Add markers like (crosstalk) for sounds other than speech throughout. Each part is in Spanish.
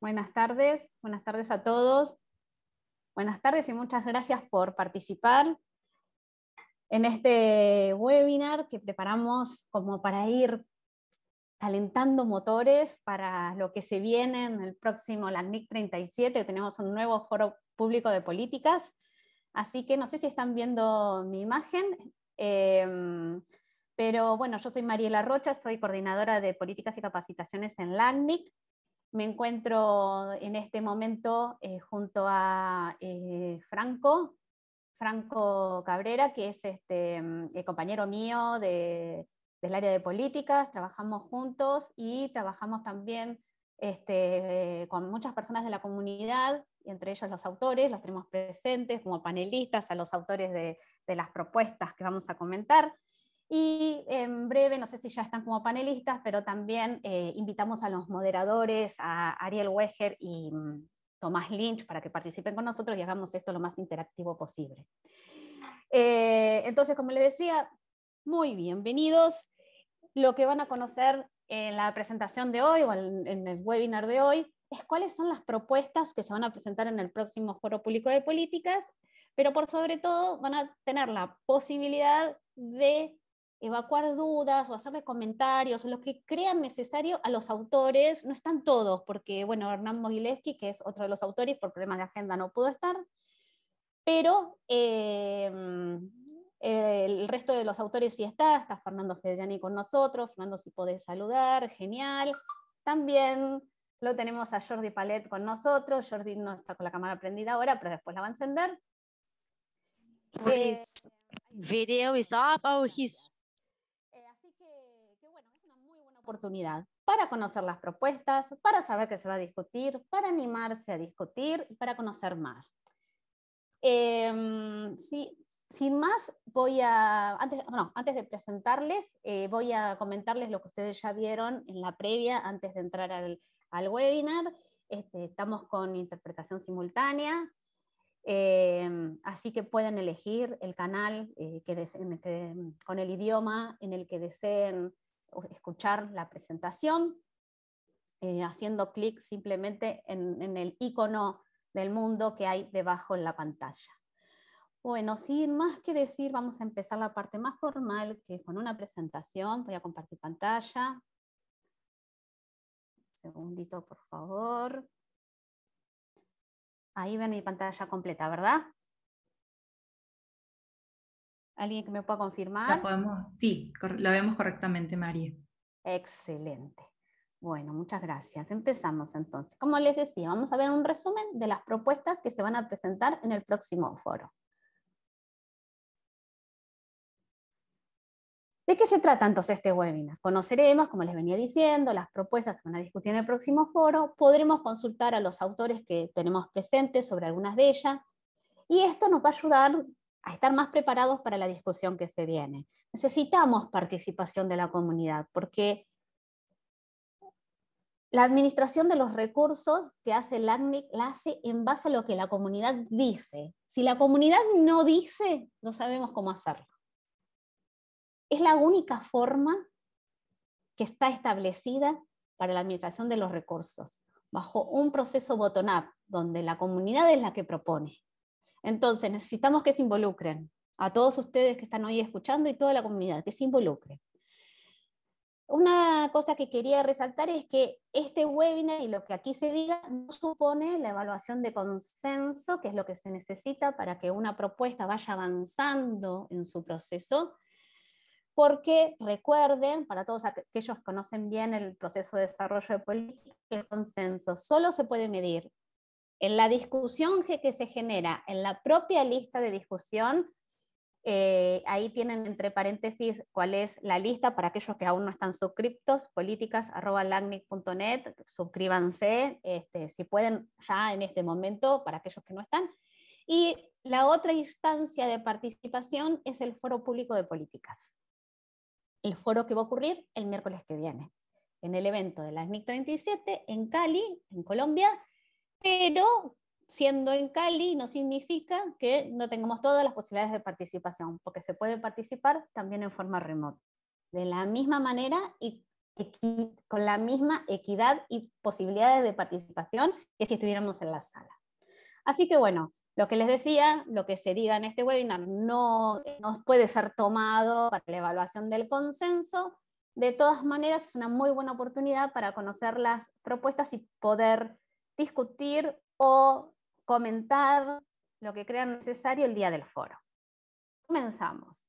Buenas tardes, buenas tardes a todos. Buenas tardes y muchas gracias por participar en este webinar que preparamos como para ir calentando motores para lo que se viene en el próximo LACNIC 37, tenemos un nuevo foro público de políticas. Así que no sé si están viendo mi imagen, em, pero bueno, yo soy Mariela Rocha, soy coordinadora de políticas y capacitaciones en LACNIC me encuentro en este momento eh, junto a eh, Franco, Franco Cabrera, que es este, mm, compañero mío de, del área de políticas, trabajamos juntos y trabajamos también este, eh, con muchas personas de la comunidad, entre ellos los autores, los tenemos presentes como panelistas a los autores de las propuestas que vamos a comentar. Y en breve, no sé si ya están como panelistas, pero también eh, invitamos a los moderadores, a Ariel Weger y mm, Tomás Lynch, para que participen con nosotros y hagamos esto lo más interactivo posible. Eh, entonces, como les decía, muy bienvenidos. Lo que van a conocer en la presentación de hoy o en el webinar de hoy es cuáles son las propuestas que se van a presentar en el próximo Foro Público de Políticas, pero por sobre todo van a tener la posibilidad de evacuar dudas o hacerle comentarios, lo que crean necesario a los autores, no están todos, porque bueno, Hernán Mogilevsky, que es otro de los autores, por problemas de agenda no pudo estar, pero eh, el resto de los autores sí está, está Fernando Fedellani con nosotros, Fernando si puede saludar, genial, también lo tenemos a Jordi Palet con nosotros, Jordi no está con la cámara prendida ahora, pero después la va a encender. Eh, video is off, oh, he's oportunidad para conocer las propuestas, para saber qué se va a discutir, para animarse a discutir, para conocer más. Em, sin más, voy a, antes, antes de presentarles, eh, voy a comentarles lo que ustedes ya vieron en la previa antes de entrar al, al webinar. Este, estamos con interpretación simultánea, em, así que pueden elegir el canal eh, que, con el idioma en el que deseen escuchar la presentación, eh, haciendo clic simplemente en, en el icono del mundo que hay debajo en la pantalla. Bueno, sin más que decir, vamos a empezar la parte más formal, que es con una presentación. Voy a compartir pantalla. Un segundito, por favor. Ahí ven mi pantalla completa, ¿verdad? ¿Alguien que me pueda confirmar? podemos, sí, la vemos correctamente, María. Excelente. Bueno, muchas gracias. Empezamos entonces. Como les decía, vamos a ver un resumen de las propuestas que se van a presentar en el próximo foro. ¿De qué se trata entonces este webinar? Conoceremos, como les venía diciendo, las propuestas se van a discutir en el próximo foro, podremos consultar a los autores que tenemos presentes sobre algunas de ellas, y esto nos va a ayudar a estar más preparados para la discusión que se viene. Necesitamos participación de la comunidad porque la administración de los recursos que hace el la hace en base a lo que la comunidad dice. Si la comunidad no dice, no sabemos cómo hacerlo. Es la única forma que está establecida para la administración de los recursos, bajo un proceso bottom-up, donde la comunidad es la que propone. Entonces, necesitamos que se involucren, a todos ustedes que están hoy escuchando y toda la comunidad, que se involucren. Una cosa que quería resaltar es que este webinar y lo que aquí se diga no supone la evaluación de consenso, que es lo que se necesita para que una propuesta vaya avanzando en su proceso, porque recuerden, para todos aquellos que conocen bien el proceso de desarrollo de política, el consenso solo se puede medir en la discusión que, se genera, en la propia lista de discusión, eh, ahí tienen entre paréntesis cuál es la lista para aquellos que aún no están suscriptos, políticas.lagnic.net, suscríbanse este, si pueden ya en este momento para aquellos que no están. Y la otra instancia de participación es el Foro Público de Políticas, el foro que va a ocurrir el miércoles que viene, en el evento de la SNIC 37 en Cali, en Colombia, pero siendo en Cali no significa que no tengamos todas las posibilidades de participación, porque se puede participar también en forma remota, de la misma manera y con la misma equidad y posibilidades de participación que si estuviéramos en la sala. Así que bueno, lo que les decía, lo que se diga en este webinar no, nos puede ser tomado para la evaluación del consenso. De todas maneras, es una muy buena oportunidad para conocer las propuestas y poder discutir o comentar lo que crean necesario el día del foro. Comenzamos.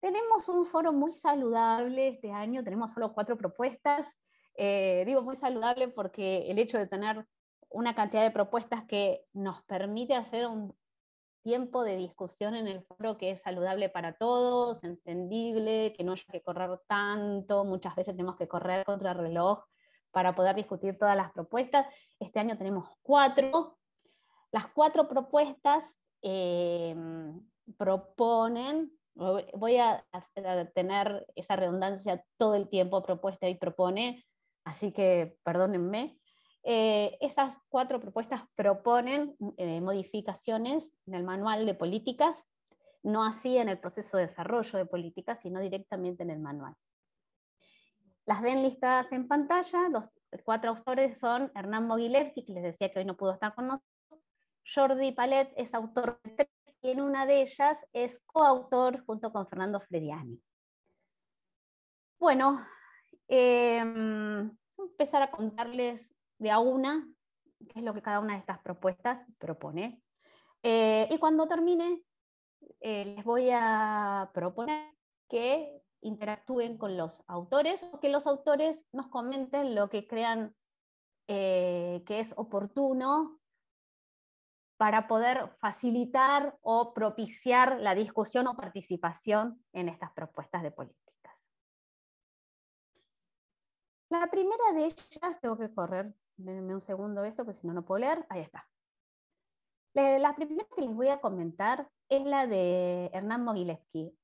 Tenemos un foro muy saludable este año, tenemos solo cuatro propuestas. Eh, digo muy saludable porque el hecho de tener una cantidad de propuestas que nos permite hacer un tiempo de discusión en el foro que es saludable para todos, entendible, que no haya que correr tanto, muchas veces tenemos que correr contra reloj para poder discutir todas las propuestas. Este año tenemos cuatro. Las cuatro propuestas eh, proponen, voy a, tener esa redundancia todo el tiempo, propuesta y propone, así que perdónenme. Eh, esas cuatro propuestas proponen eh, modificaciones en el manual de políticas, no así en el proceso de desarrollo de políticas, sino directamente en el manual. Las ven listadas en pantalla. Los cuatro autores son Hernán Mogilevsky, que les decía que hoy no pudo estar con nosotros. Jordi Palet es autor de tres y en una de ellas es coautor junto con Fernando Frediani. Bueno, em, empezar a contarles de a una qué es lo que cada una de estas propuestas propone. Eh, y cuando termine, eh, les voy a proponer que interactúen con los autores o que los autores nos comenten lo que crean eh, que es oportuno para poder facilitar o propiciar la discusión o participación en estas propuestas de políticas. La primera de ellas, tengo que correr, denme un segundo esto, porque si no, no puedo leer, ahí está. La primera que les voy a comentar es la de Hernán Mogilevsky.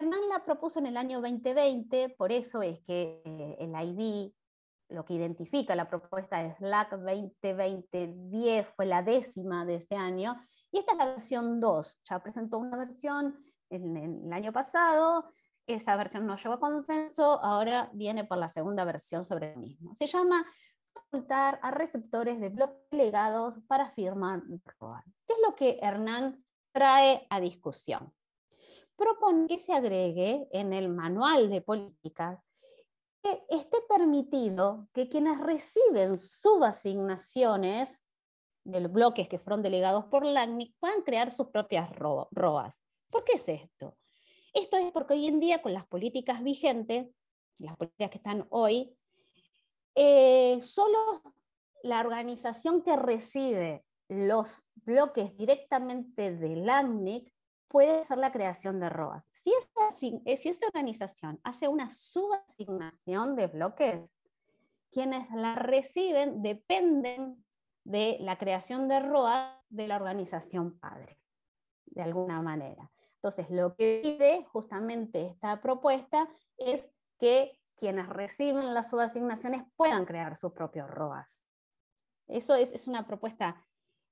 Hernán la propuso en el año 2020, por eso es que eh, el ID, lo que identifica la propuesta de Slack 2020-10, fue la décima de ese año, y esta es la versión 2. Ya presentó una versión en, el año pasado, esa versión no llegó a consenso, ahora viene por la segunda versión sobre el mismo. Se llama consultar a receptores de bloques legados para firmar ¿Qué es lo que Hernán trae a discusión? propone que se agregue en el manual de política que esté permitido que quienes reciben subasignaciones de los bloques que fueron delegados por LACNIC puedan crear sus propias ROAS. ¿Por qué es esto? Esto es porque hoy en día con las políticas vigentes, las políticas que están hoy, eh, solo la organización que recibe los bloques directamente de LACNIC puede ser la creación de ROAS. Eh, si esta, organización hace una subasignación de bloques, quienes la reciben dependen de la creación de ROAS de la organización padre, de alguna manera. Entonces, lo que pide justamente esta propuesta es que quienes reciben las subasignaciones puedan crear sus propios ROAS. Eso es, una propuesta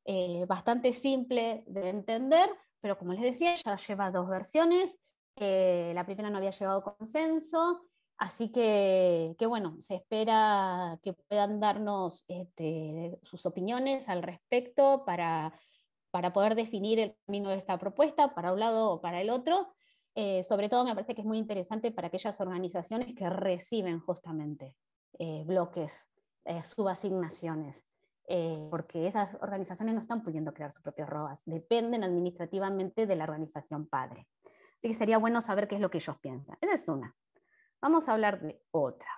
eh, bastante simple de entender, pero como les decía, ya lleva dos versiones. Eh, la primera no había llegado a consenso, así que, que, bueno, se espera que puedan darnos este, sus opiniones al respecto para, para poder definir el camino de esta propuesta, para un lado o para el otro. Eh, sobre todo me parece que es muy interesante para aquellas organizaciones que reciben justamente eh, bloques, subasignaciones. Eh, porque esas organizaciones no están pudiendo crear sus propios ROAS, dependen administrativamente de la organización padre. Así que sería bueno saber qué es lo que ellos piensan. Esa es una. Vamos a hablar de otra.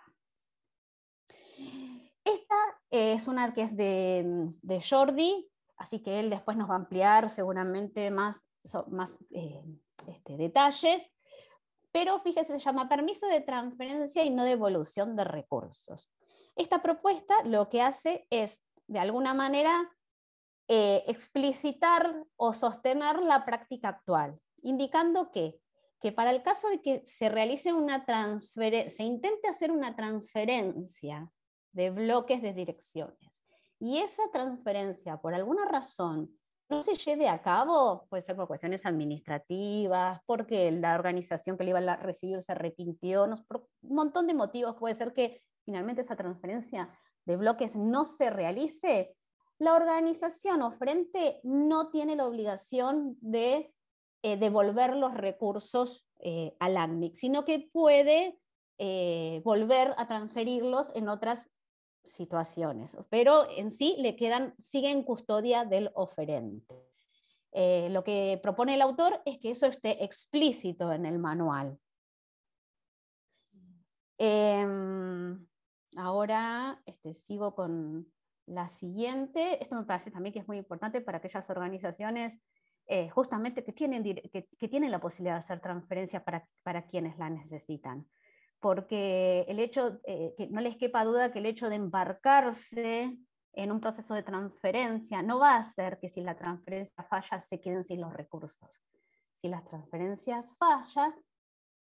Esta eh, es una que es de, Jordi, así que él después nos va a ampliar seguramente más, más eh, este, detalles, pero fíjese, se llama permiso de transferencia y no devolución de recursos. Esta propuesta lo que hace es de alguna manera, eh, explicitar o sostener la práctica actual, indicando que, que para el caso de que se realice una transferencia, se intente hacer una transferencia de bloques de direcciones, y esa transferencia, por alguna razón, no se lleve a cabo, puede ser por cuestiones administrativas, porque la organización que le iba a recibir se arrepintió, por un montón de motivos, puede ser que finalmente esa transferencia de bloques no se realice, la organización o frente no tiene la obligación de eh, devolver los recursos eh, al ACNIC, sino que puede eh, volver a transferirlos en otras situaciones, pero en sí le quedan, sigue en custodia del oferente. lo que propone el autor es que eso esté explícito en el manual. Em, Ahora este, sigo con la siguiente. Esto me parece también que es muy importante para aquellas organizaciones eh, justamente que tienen, que, tienen, la posibilidad de hacer transferencias para, para quienes la necesitan. Porque el hecho, eh, que no les quepa duda que el hecho de embarcarse en un proceso de transferencia no va a ser que si la transferencia falla se queden sin los recursos. Si las transferencias fallan,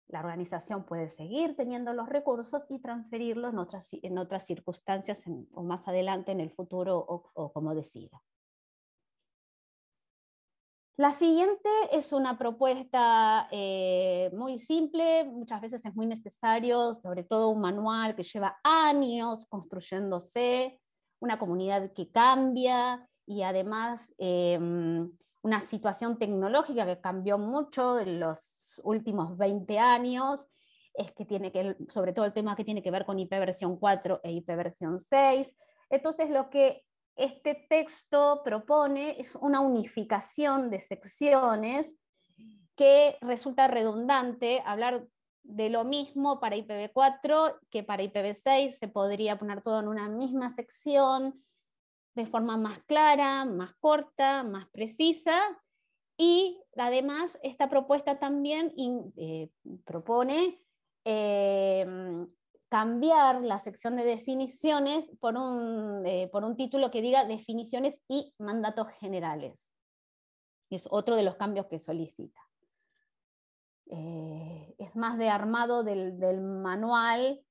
la organización puede seguir teniendo los recursos y transferirlos en otras, circunstancias o más adelante en el futuro o, como decida. La siguiente es una propuesta eh, muy simple, muchas veces es muy necesario, sobre todo un manual que lleva años construyéndose, una comunidad que cambia y además em, una situación tecnológica que cambió mucho en los últimos 20 años, es que tiene que, sobre todo el tema que tiene que ver con IP 4 e IP versión 6. Entonces, lo que este texto propone es una unificación de secciones que resulta redundante hablar de lo mismo para IPv4 que para IPv6, se podría poner todo en una misma sección, de forma más clara, más corta, más precisa. Y además, esta propuesta también eh, propone eh, cambiar la sección de definiciones eh, por un, título que diga definiciones y mandatos generales. Es otro de los cambios que solicita. es más de armado del manual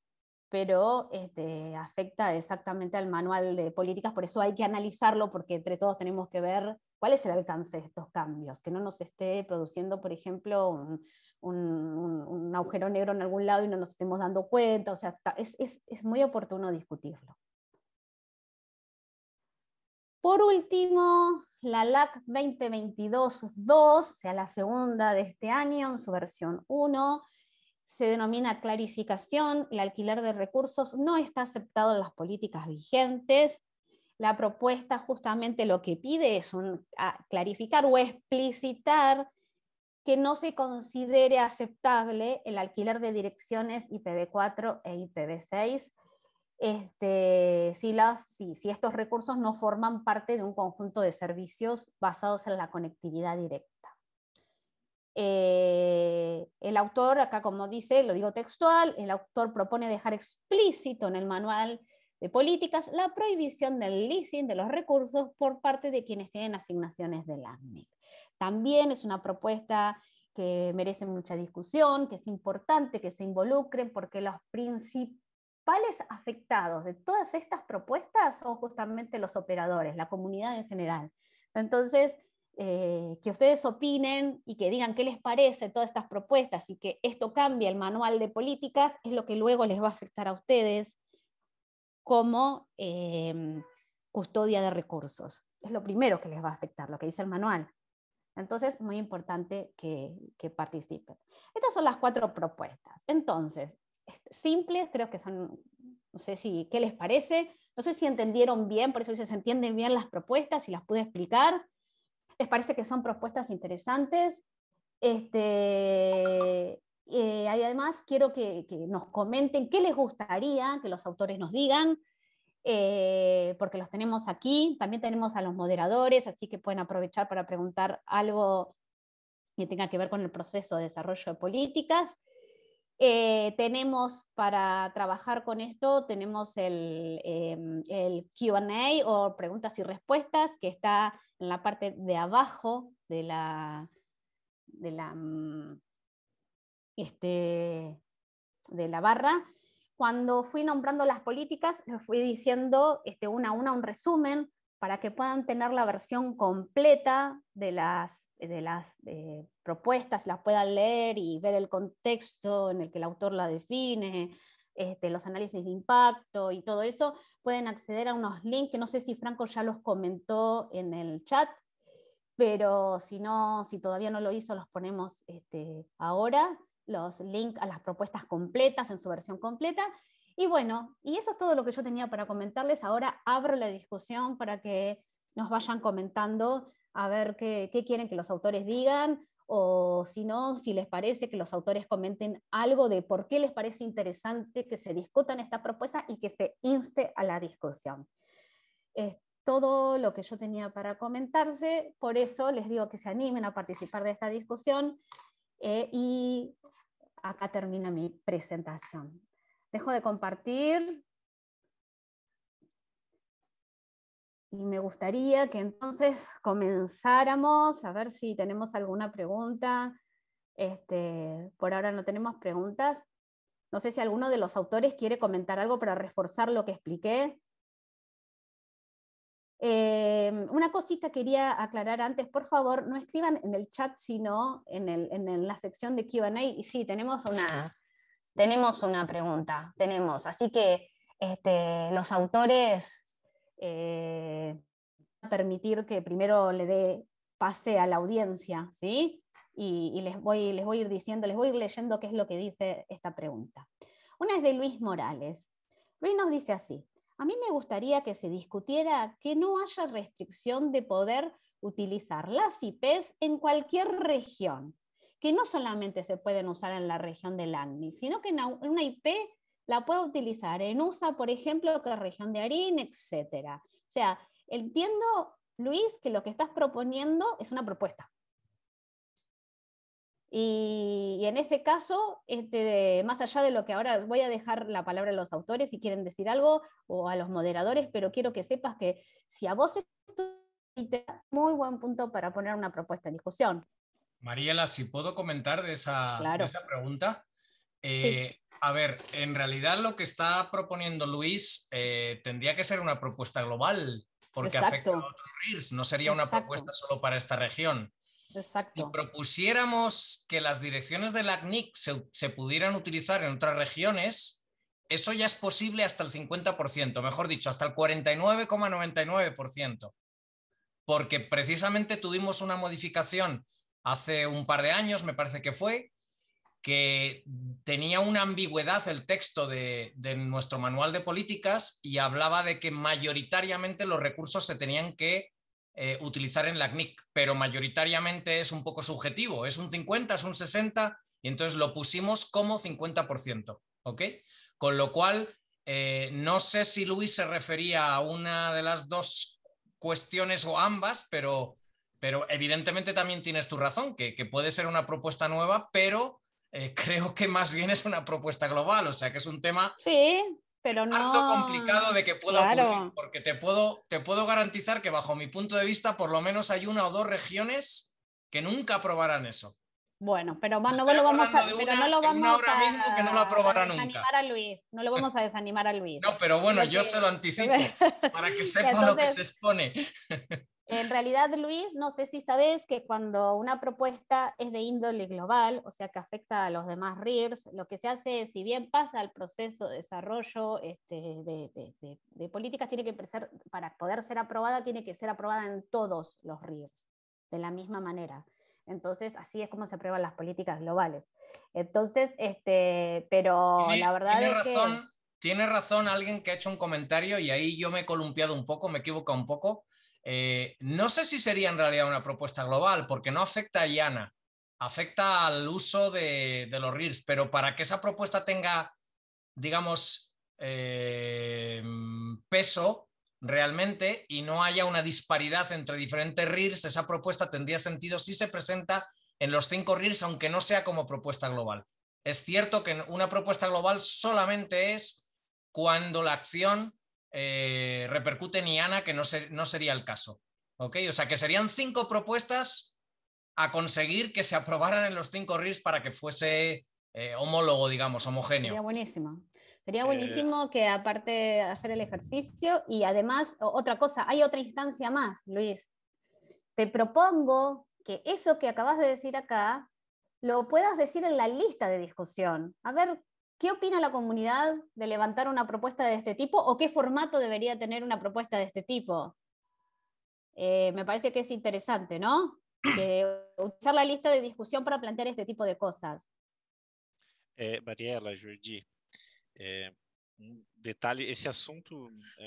pero este, afecta exactamente al manual de políticas, por eso hay que analizarlo, porque entre todos tenemos que ver cuál es el alcance de estos cambios, que no nos esté produciendo, por ejemplo, un, agujero negro en algún lado y no nos estemos dando cuenta, o sea, es, es muy oportuno discutirlo. Por último, la LAC 2022-2, o sea, la segunda de este año en su versión 1, se denomina clarificación, el alquiler de recursos no está aceptado en las políticas vigentes. La propuesta justamente lo que pide es un, clarificar o explicitar que no se considere aceptable el alquiler de direcciones IPv4 e IPv6 este, si estos recursos no forman parte de un conjunto de servicios basados en la conectividad directa. Eh, el autor, acá como dice, lo digo textual, el autor propone dejar explícito en el manual de políticas la prohibición del leasing de los recursos por parte de quienes tienen asignaciones del AMNIC. También es una propuesta que merece mucha discusión, que es importante que se involucren porque los principales afectados de todas estas propuestas son justamente los operadores, la comunidad en general. Entonces, eh, que ustedes opinen y que digan qué les parece todas estas propuestas y que esto cambie el manual de políticas es lo que luego les va a afectar a ustedes como em, custodia de recursos. Es lo primero que les va a afectar, lo que dice el manual. Entonces, muy importante que, que participen. Estas son las cuatro propuestas. Entonces, simples, creo que son, no sé si, ¿qué les parece? No sé si entendieron bien, por eso se entienden bien las propuestas, si las pude explicar les parece que son propuestas interesantes. Este, eh, además, quiero que, nos comenten qué les gustaría que los autores nos digan, eh, porque los tenemos aquí. También tenemos a los moderadores, así que pueden aprovechar para preguntar algo que tenga que ver con el proceso de desarrollo de políticas. Eh, tenemos para trabajar con esto, tenemos el, em, QA o preguntas y respuestas que está en la parte de abajo de la, de la, mm, este, de la barra. Cuando fui nombrando las políticas, les fui diciendo este, una a una un resumen para que puedan tener la versión completa de las, de las eh, propuestas, las puedan leer y ver el contexto en el que el autor la define, este, los análisis de impacto y todo eso, pueden acceder a unos links que no sé si Franco ya los comentó en el chat, pero si no, si todavía no lo hizo, los ponemos este, ahora, los links a las propuestas completas en su versión completa y bueno, y eso es todo lo que yo tenía para comentarles. Ahora abro la discusión para que nos vayan comentando a ver qué, quieren que los autores digan o si no, si les parece que los autores comenten algo de por qué les parece interesante que se discutan esta propuesta y que se inste a la discusión. Es todo lo que yo tenía para comentarse, por eso les digo que se animen a participar de esta discusión eh, y acá termina mi presentación. Dejo de compartir. Y me gustaría que entonces comenzáramos a ver si tenemos alguna pregunta. Este, por ahora no tenemos preguntas. No sé si alguno de los autores quiere comentar algo para reforzar lo que expliqué. Eh, una cosita quería aclarar antes, por favor, no escriban en el chat, sino en, en, la sección de QA. Y sí, tenemos una, tenemos una pregunta, tenemos. Así que este, los autores, eh, a permitir que primero le dé pase a la audiencia, ¿sí? Y, les, voy, les voy a ir diciendo, les voy a ir leyendo qué es lo que dice esta pregunta. Una es de Luis Morales. Luis nos dice así, a mí me gustaría que se discutiera que no haya restricción de poder utilizar las IPs en cualquier región que no solamente se pueden usar en la región del ACNI, sino que en una IP la puedo utilizar en USA, por ejemplo, que región de ARIN, etc. O sea, entiendo, Luis, que lo que estás proponiendo es una propuesta. Y, en ese caso, este, más allá de lo que ahora voy a dejar la palabra a los autores si quieren decir algo o a los moderadores, pero quiero que sepas que si a vos es muy buen punto para poner una propuesta en discusión. Mariela, si puedo comentar de esa, pregunta. Eh, a ver, en realidad lo que está proponiendo Luis eh, tendría que ser una propuesta global, porque afecta a otros RIRS, no sería una propuesta solo para esta región. Si propusiéramos que las direcciones del ACNIC se, se pudieran utilizar en otras regiones, eso ya es posible hasta el 50%, mejor dicho, hasta el 49,99%, porque precisamente tuvimos una modificación hace un par de años, me parece que fue, que tenía una ambigüedad el texto de, nuestro manual de políticas y hablaba de que mayoritariamente los recursos se tenían que eh, utilizar en la CNIC, pero mayoritariamente es un poco subjetivo, es un 50, es un 60, y entonces lo pusimos como 50%, ¿ok? Con lo cual, eh, no sé si Luis se refería a una de las dos cuestiones o ambas, pero pero evidentemente también tienes tu razón, que, puede ser una propuesta nueva, pero eh, (laughs) creo que más bien es una propuesta global, o sea que es un tema sí, pero no... harto complicado de que pueda porque te puedo, te puedo garantizar que bajo mi punto de vista por lo menos hay una o dos regiones que nunca aprobarán eso. Bueno, pero no, no lo vamos a, nunca. desanimar a Luis, no lo vamos a desanimar a Luis. No, pero bueno, yo se lo anticipo (laughs) para que sepa lo que se expone. (laughs) En realidad, Luis, no sé si sabes que cuando una propuesta es de índole global, o sea que afecta a los demás RIRS, lo que se hace es, si bien pasa el proceso de desarrollo este, de, políticas, tiene que para poder ser aprobada, tiene que ser aprobada en todos los RIRS, de la misma manera. Entonces, así es como se aprueban las políticas globales. Entonces, este, pero la verdad es que... Tiene razón alguien que ha hecho un comentario y ahí yo me he columpiado un poco, me he equivocado un poco eh, no sé si sería en realidad una propuesta global, porque no afecta a IANA, afecta al uso de, los RIRS, pero para que esa propuesta tenga, digamos, eh, peso realmente y no haya una disparidad entre diferentes RIRS, esa propuesta tendría sentido si se presenta en los cinco RIRS, aunque no sea como propuesta global. Es cierto que una propuesta global solamente es cuando la acción eh, repercute en IANA, que no, no sería el caso. okay O sea, que serían cinco propuestas a conseguir que se aprobaran en los cinco RIS para que fuese eh, homólogo, digamos, homogéneo. Sería buenísimo. Sería eh, buenísimo que aparte hacer el ejercicio y además, otra cosa, hay otra instancia más, Luis. Te propongo que eso que acabas de decir acá lo puedas decir en la lista de discusión. A ver, ¿Qué opina la comunidad de levantar una propuesta de este tipo o qué formato debería tener una propuesta de este tipo? Eh, me parece que es interesante, ¿no? usar (clears throat) la lista de discusión para plantear este tipo de cosas. Eh, Mariela, Jordi, eh, un detalle. ese ese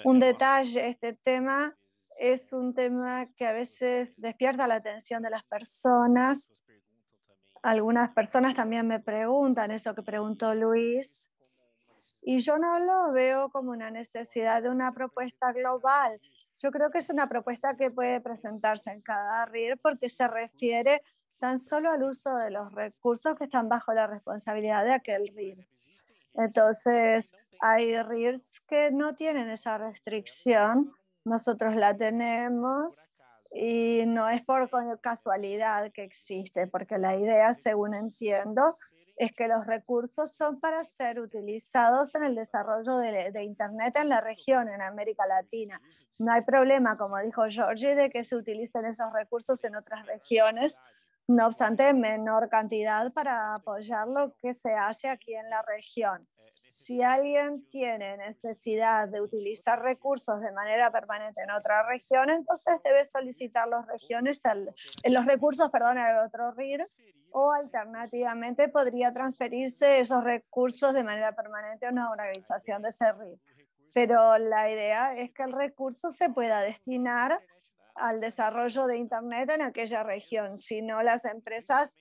Un este tema es un tema que a veces despierta la atención de las personas algunas personas también me preguntan eso que preguntó Luis. Y yo no lo veo como una necesidad de una propuesta global. Yo creo que es una propuesta que puede presentarse en cada RIR porque se refiere tan solo al uso de los recursos que están bajo la responsabilidad de aquel RIR. Entonces, hay RIRs que no tienen esa restricción. Nosotros la tenemos y no es por casualidad que existe, porque la idea, según entiendo, es que los recursos son para ser utilizados en el desarrollo de, Internet en la región, en América Latina. No hay problema, como dijo Georgie, de que se utilicen esos recursos en otras regiones, no obstante, menor cantidad para apoyar lo que se hace aquí en la región si alguien tiene necesidad de utilizar recursos de manera permanente en otra región, entonces debe solicitar los, regiones al, los recursos perdón, al otro RIR o alternativamente podría transferirse esos recursos de manera permanente a una organización de ese RIR. Pero la idea es que el recurso se pueda destinar al desarrollo de Internet en aquella región, si no las empresas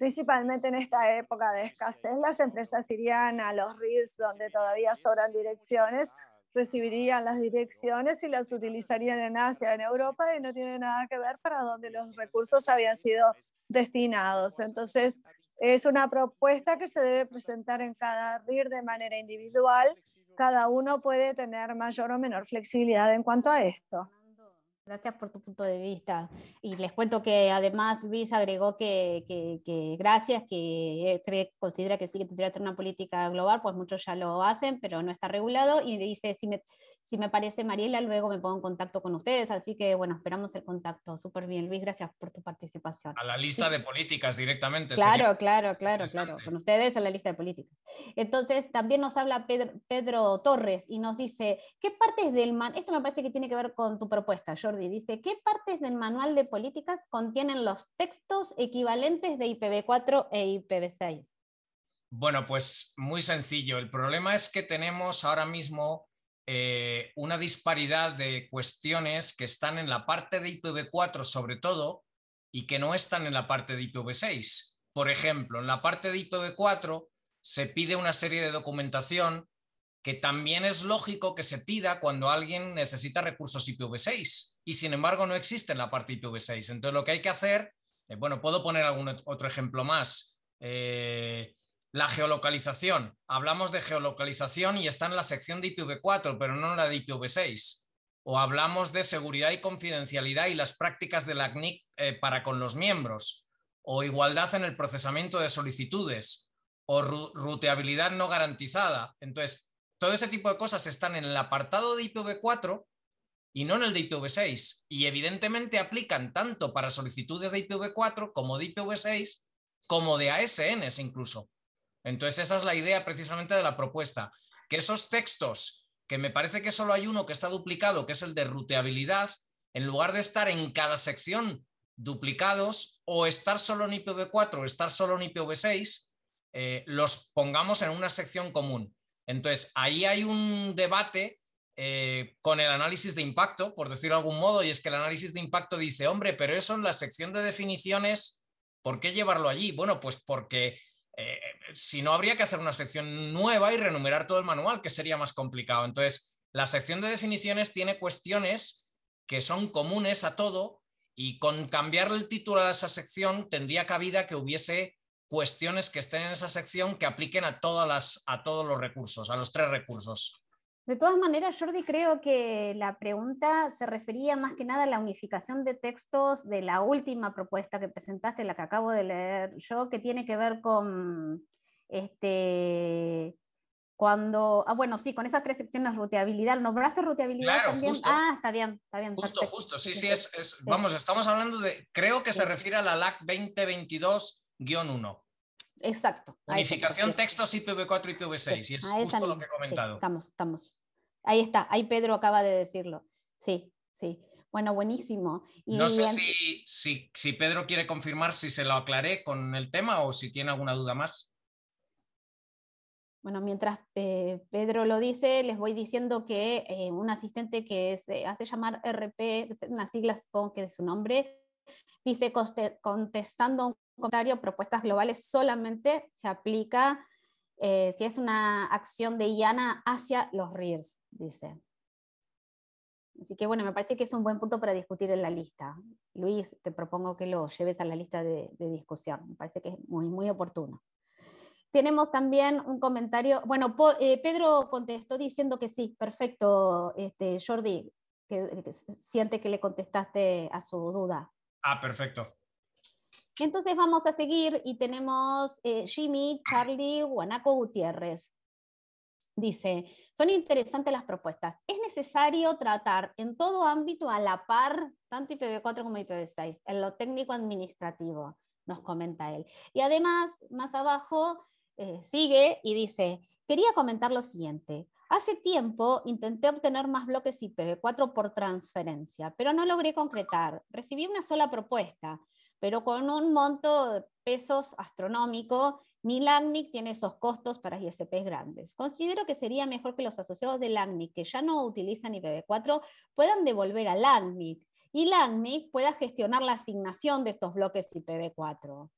principalmente en esta época de escasez, las empresas irían a los RIRs donde todavía sobran direcciones, recibirían las direcciones y las utilizarían en Asia, en Europa, y no tiene nada que ver para donde los recursos habían sido destinados. Entonces, es una propuesta que se debe presentar en cada RIR de manera individual. Cada uno puede tener mayor o menor flexibilidad en cuanto a esto. Gracias por tu punto de vista. Y les cuento que además Luis agregó que, gracias, que considera que sí que tendría que tener una política global, pues muchos ya lo hacen, pero no está regulado. Y dice, si me, si me parece Mariela, luego me pongo en contacto con ustedes. Así que bueno, esperamos el contacto. Súper bien, Luis, gracias por tu participación. A la lista de políticas directamente. Claro, claro, claro, claro. Con ustedes a la lista de políticas. Entonces, también nos habla Pedro, Pedro Torres y nos dice, ¿qué partes del man? Esto me parece que tiene que ver con tu propuesta, Jordi y dice, ¿qué partes del manual de políticas contienen los textos equivalentes de IPv4 e IPv6? Bueno, pues muy sencillo. El problema es que tenemos ahora mismo eh, una disparidad de cuestiones que están en la parte de IPv4 sobre todo y que no están en la parte de IPv6. Por ejemplo, en la parte de IPv4 se pide una serie de documentación que también es lógico que se pida cuando alguien necesita recursos IPv6 y sin embargo no existe en la parte IPv6. Entonces lo que hay que hacer, eh, bueno, puedo poner algún otro ejemplo más. Eh, la geolocalización. Hablamos de geolocalización y está en la sección de IPv4, pero no en la de IPv6. O hablamos de seguridad y confidencialidad y las prácticas de la CNIC eh, para con los miembros. O igualdad en el procesamiento de solicitudes. O ruteabilidad no garantizada. Entonces, todo ese tipo de cosas están en el apartado de IPv4 y no en el de IPv6. Y evidentemente aplican tanto para solicitudes de IPv4 como de IPv6 como de ASNs incluso. Entonces esa es la idea precisamente de la propuesta, que esos textos, que me parece que solo hay uno que está duplicado, que es el de ruteabilidad, en lugar de estar en cada sección duplicados o estar solo en IPv4 o estar solo en IPv6, eh, los pongamos en una sección común. Entonces, ahí hay un debate eh, con el análisis de impacto, por decirlo de algún modo, y es que el análisis de impacto dice, hombre, pero eso en la sección de definiciones, ¿por qué llevarlo allí? Bueno, pues porque eh, si no, habría que hacer una sección nueva y renumerar todo el manual, que sería más complicado. Entonces, la sección de definiciones tiene cuestiones que son comunes a todo y con cambiar el título a esa sección tendría cabida que hubiese cuestiones que estén en esa sección que apliquen a, todas las, a todos los recursos, a los tres recursos. De todas maneras, Jordi, creo que la pregunta se refería más que nada a la unificación de textos de la última propuesta que presentaste, la que acabo de leer yo, que tiene que ver con este cuando, ah, bueno, sí, con esas tres secciones, ruteabilidad, nombraste ruteabilidad claro, también. Ah, está bien, está bien. Justo, justo, sí, sí, es, vamos, estamos hablando de, creo que se refiere a la LAC 2022 1. Exacto. Unificación textos IPv4 y IPv6, y es justo lo que he comentado. estamos, estamos. Ahí está, ahí Pedro acaba de decirlo. Sí, sí. Bueno, buenísimo. no sé si, Pedro quiere confirmar si se lo aclaré con el tema o si tiene alguna duda más. Bueno, mientras eh, Pedro lo dice, les voy diciendo que eh, un asistente que se hace llamar RP, una siglas supongo que es su nombre, dice contestando un comentario, propuestas globales solamente se aplica eh, si es una acción de IANA hacia los RIRS, dice. Así que bueno, me parece que es un buen punto para discutir en la lista. Luis, te propongo que lo lleves a la lista de, discusión. Me parece que es muy, muy oportuno. Tenemos también un comentario. Bueno, eh, Pedro contestó diciendo que sí, perfecto, este, Jordi, siente que le contestaste a su duda. Ah, perfecto. Entonces vamos a seguir y tenemos eh, Jimmy, Charlie, Guanaco Gutiérrez. Dice, son interesantes las propuestas. Es necesario tratar en todo ámbito a la par, tanto IPv4 como IPv6, en lo técnico administrativo, nos comenta él. Y además, más abajo, eh, sigue y dice, quería comentar lo siguiente. Hace tiempo intenté obtener más bloques IPv4 por transferencia, pero no logré concretar. Recibí una sola propuesta, pero con un monto de pesos astronómico, ni LACNIC tiene esos costos para ISPs grandes. Considero que sería mejor que los asociados de LACNIC que ya no utilizan IPv4 puedan devolver a LACNIC y LACNIC pueda gestionar la asignación de estos bloques IPv4.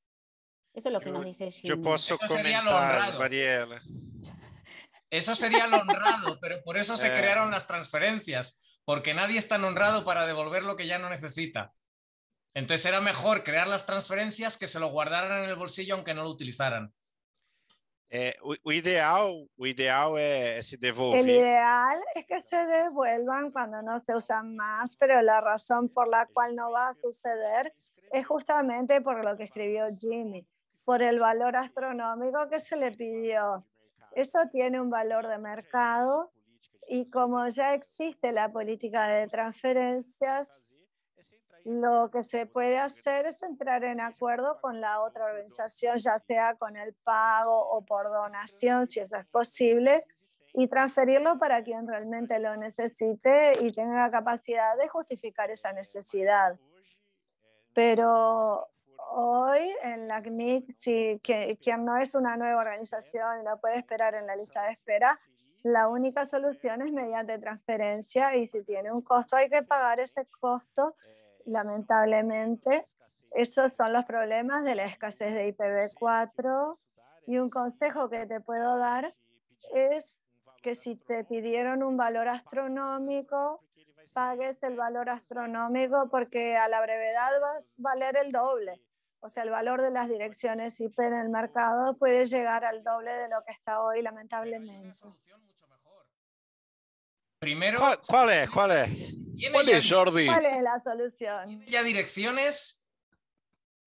Eso es lo que nos dice Jimmy. Yo puedo comentar, Mariela. (laughs) Eso sería lo honrado, pero por eso se eh. crearon las transferencias, porque nadie es tan honrado para devolver lo que ya no necesita. Entonces era mejor crear las transferencias que se lo guardaran en el bolsillo aunque no lo utilizaran. Eh, ideal, ideal es, se El ideal es que se devuelvan cuando no se usan más, pero la razón por la cual no va a suceder es justamente por lo que escribió Jimmy, por el valor astronómico que se le pidió. Eso tiene un valor de mercado y como ya existe la política de transferencias, lo que se puede hacer es entrar en acuerdo con la otra organización, ya sea con el pago o por donación, si eso es posible, y transferirlo para quien realmente lo necesite y tenga la capacidad de justificar esa necesidad. Pero hoy en la CNIC, si quien no es una nueva organización la no puede esperar en la lista de espera, la única solución es mediante transferencia y si tiene un costo hay que pagar ese costo. Lamentablemente, esos son los problemas de la escasez de IPv4 y un consejo que te puedo dar es que si te pidieron un valor astronómico, pagues el valor astronómico porque a la brevedad vas a valer el doble o sea, el valor de las direcciones IP en el mercado puede llegar al doble de lo que está hoy, lamentablemente. Primero, ¿Cuál, cuál es? ¿Cuál es? ¿Cuál es, Jordi? ¿Cuál es la solución? Tiene ya direcciones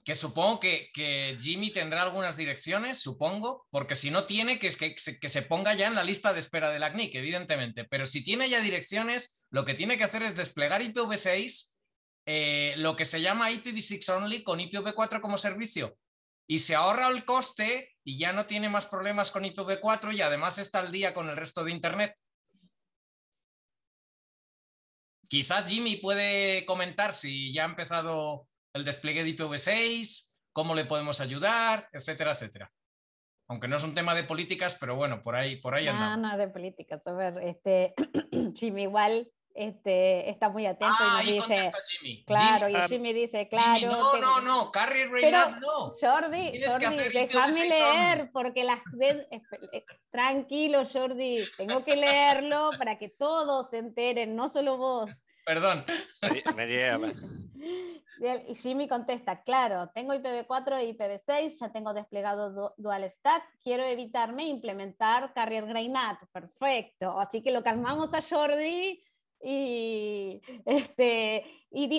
que supongo que, que, Jimmy tendrá algunas direcciones, supongo, porque si no tiene, que, que, que se ponga ya en la lista de espera del ACNIC, evidentemente. Pero si tiene ya direcciones, lo que tiene que hacer es desplegar IPv6 eh, lo que se llama IPv6 only con IPv4 como servicio. Y se ahorra el coste y ya no tiene más problemas con IPv4 y además está al día con el resto de Internet. Quizás Jimmy puede comentar si ya ha empezado el despliegue de IPv6, cómo le podemos ayudar, etcétera, etcétera. Aunque no es un tema de políticas, pero bueno, por ahí, por ahí Nada Nada de políticas. A ver, este, (clears throat) Jimmy, igual este, está muy atento y nos dice, Jimmy. claro, y Jimmy dice, claro. no, no, no, Carrier Reynard no. Jordi, déjame leer, porque las... Eh, tranquilo, Jordi, tengo que leerlo para que todos se enteren, no solo vos. Perdón. Me (laughs) Y Jimmy contesta, claro, tengo IPv4 e IPv6, ya tengo desplegado Dual Stack, quiero evitarme e implementar Carrier Grey Perfecto. Así que lo calmamos a Jordi y, (laughs) este,